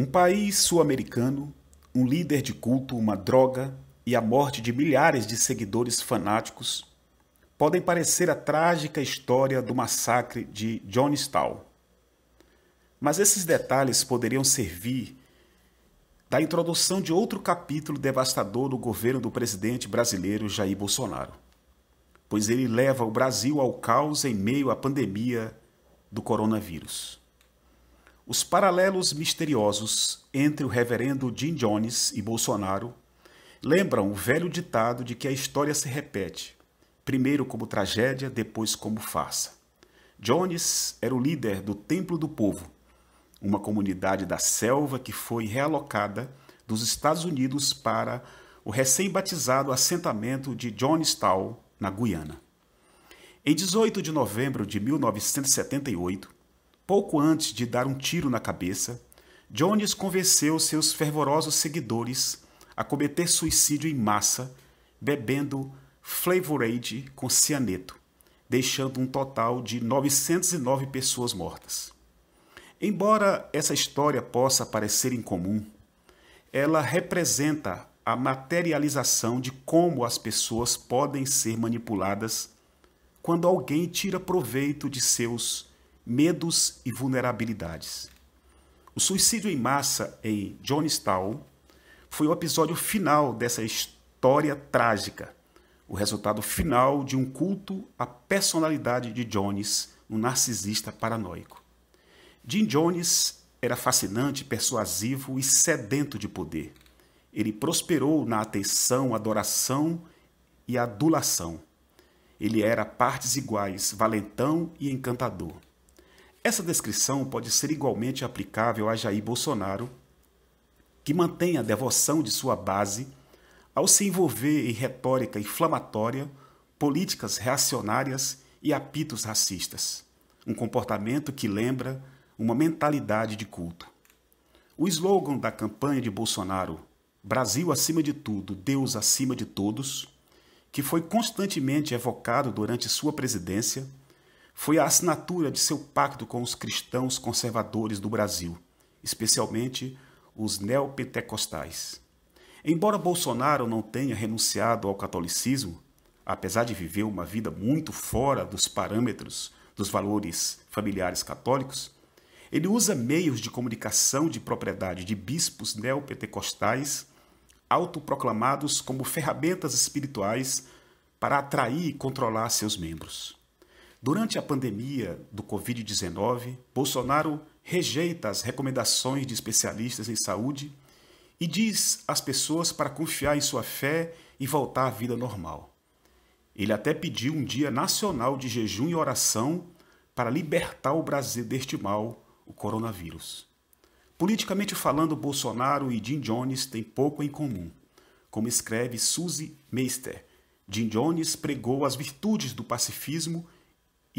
Um país sul-americano, um líder de culto, uma droga e a morte de milhares de seguidores fanáticos podem parecer a trágica história do massacre de Johnstown. Mas esses detalhes poderiam servir da introdução de outro capítulo devastador do governo do presidente brasileiro Jair Bolsonaro, pois ele leva o Brasil ao caos em meio à pandemia do coronavírus. Os paralelos misteriosos entre o reverendo Jim Jones e Bolsonaro lembram o velho ditado de que a história se repete, primeiro como tragédia, depois como farsa. Jones era o líder do Templo do Povo, uma comunidade da selva que foi realocada dos Estados Unidos para o recém-batizado assentamento de Jonestown, na Guiana. Em 18 de novembro de 1978, pouco antes de dar um tiro na cabeça, Jones convenceu seus fervorosos seguidores a cometer suicídio em massa bebendo Flavorade com cianeto, deixando um total de 909 pessoas mortas. Embora essa história possa parecer incomum, ela representa a materialização de como as pessoas podem ser manipuladas quando alguém tira proveito de seus medos e vulnerabilidades. O suicídio em massa em Johnstown foi o episódio final dessa história trágica, o resultado final de um culto à personalidade de Jones, um narcisista paranoico. Jim Jones era fascinante, persuasivo e sedento de poder. Ele prosperou na atenção, adoração e adulação. Ele era partes iguais, valentão e encantador. Essa descrição pode ser igualmente aplicável a Jair Bolsonaro, que mantém a devoção de sua base ao se envolver em retórica inflamatória, políticas reacionárias e apitos racistas, um comportamento que lembra uma mentalidade de culto. O slogan da campanha de Bolsonaro, Brasil acima de tudo, Deus acima de todos, que foi constantemente evocado durante sua presidência, foi a assinatura de seu pacto com os cristãos conservadores do Brasil, especialmente os neopentecostais. Embora Bolsonaro não tenha renunciado ao catolicismo, apesar de viver uma vida muito fora dos parâmetros dos valores familiares católicos, ele usa meios de comunicação de propriedade de bispos neopentecostais autoproclamados como ferramentas espirituais para atrair e controlar seus membros. Durante a pandemia do Covid-19, Bolsonaro rejeita as recomendações de especialistas em saúde e diz às pessoas para confiar em sua fé e voltar à vida normal. Ele até pediu um dia nacional de jejum e oração para libertar o Brasil deste mal, o coronavírus. Politicamente falando, Bolsonaro e Jim Jones têm pouco em comum. Como escreve Suzy Meister, Jim Jones pregou as virtudes do pacifismo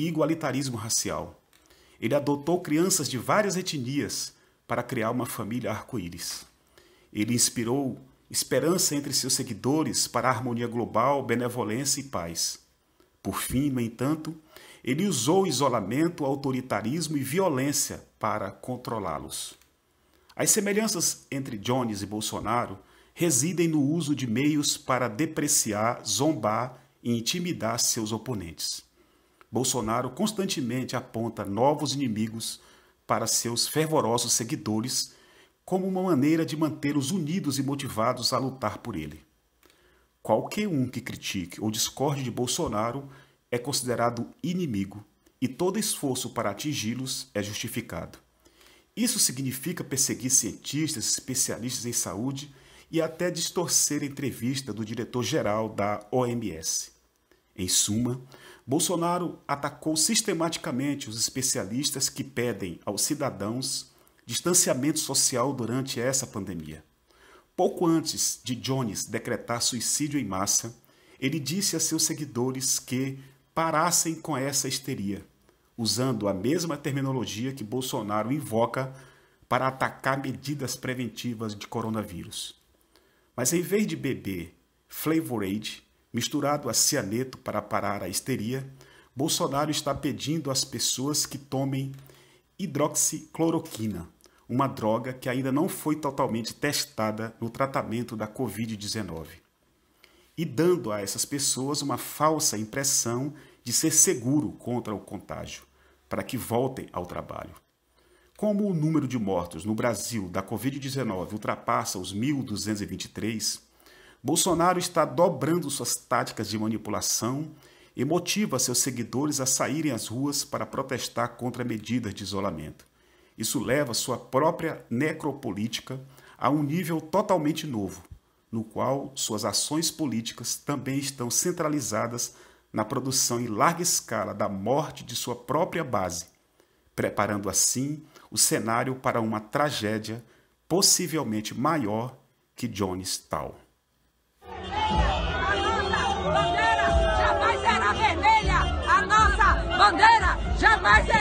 e igualitarismo racial. Ele adotou crianças de várias etnias para criar uma família arco-íris. Ele inspirou esperança entre seus seguidores para a harmonia global, benevolência e paz. Por fim, no entanto, ele usou isolamento, autoritarismo e violência para controlá-los. As semelhanças entre Jones e Bolsonaro residem no uso de meios para depreciar, zombar e intimidar seus oponentes. Bolsonaro constantemente aponta novos inimigos para seus fervorosos seguidores como uma maneira de mantê-los unidos e motivados a lutar por ele. Qualquer um que critique ou discorde de Bolsonaro é considerado inimigo e todo esforço para atingi-los é justificado. Isso significa perseguir cientistas, especialistas em saúde e até distorcer a entrevista do diretor-geral da OMS. Em suma, Bolsonaro atacou sistematicamente os especialistas que pedem aos cidadãos distanciamento social durante essa pandemia. Pouco antes de Jones decretar suicídio em massa, ele disse a seus seguidores que parassem com essa histeria, usando a mesma terminologia que Bolsonaro invoca para atacar medidas preventivas de coronavírus. Mas em vez de beber Flavorade, misturado a cianeto para parar a histeria, Bolsonaro está pedindo às pessoas que tomem hidroxicloroquina, uma droga que ainda não foi totalmente testada no tratamento da Covid-19, e dando a essas pessoas uma falsa impressão de ser seguro contra o contágio, para que voltem ao trabalho. Como o número de mortos no Brasil da Covid-19 ultrapassa os 1.223, Bolsonaro está dobrando suas táticas de manipulação e motiva seus seguidores a saírem às ruas para protestar contra medidas de isolamento. Isso leva sua própria necropolítica a um nível totalmente novo, no qual suas ações políticas também estão centralizadas na produção em larga escala da morte de sua própria base, preparando assim o cenário para uma tragédia possivelmente maior que Jones Tal. Jamais é